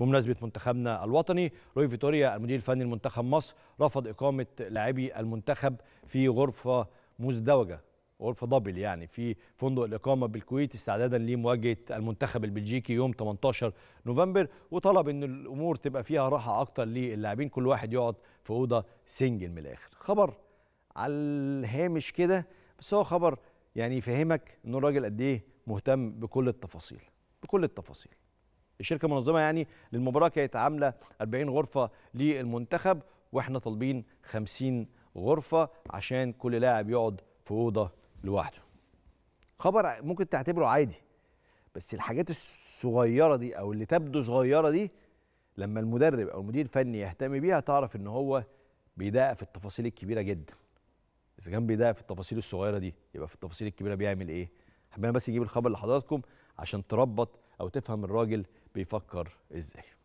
بمناسبة منتخبنا الوطني روي فيتوريا المدير الفني لمنتخب مصر رفض إقامة لاعبي المنتخب في غرفة مزدوجة غرفة دبل يعني في فندق الإقامة بالكويت استعدادا لمواجهة المنتخب البلجيكي يوم 18 نوفمبر وطلب أن الأمور تبقى فيها راحة أكتر للاعبين كل واحد يقعد في أوضة سنجل من الآخر خبر على الهامش كده بس هو خبر يعني يفهمك أن الراجل قد إيه مهتم بكل التفاصيل بكل التفاصيل الشركه منظمه يعني للمباراه كانت عامله 40 غرفه للمنتخب واحنا طالبين 50 غرفه عشان كل لاعب يقعد في اوضه لوحده خبر ممكن تعتبره عادي بس الحاجات الصغيره دي او اللي تبدو صغيره دي لما المدرب او المدير الفني يهتم بيها تعرف ان هو بيدقق في التفاصيل الكبيره جدا اذا كان بيدقق في التفاصيل الصغيره دي يبقى في التفاصيل الكبيره بيعمل ايه حبينا بس يجيب الخبر لحضراتكم عشان تربط او تفهم الراجل بيفكر ازاي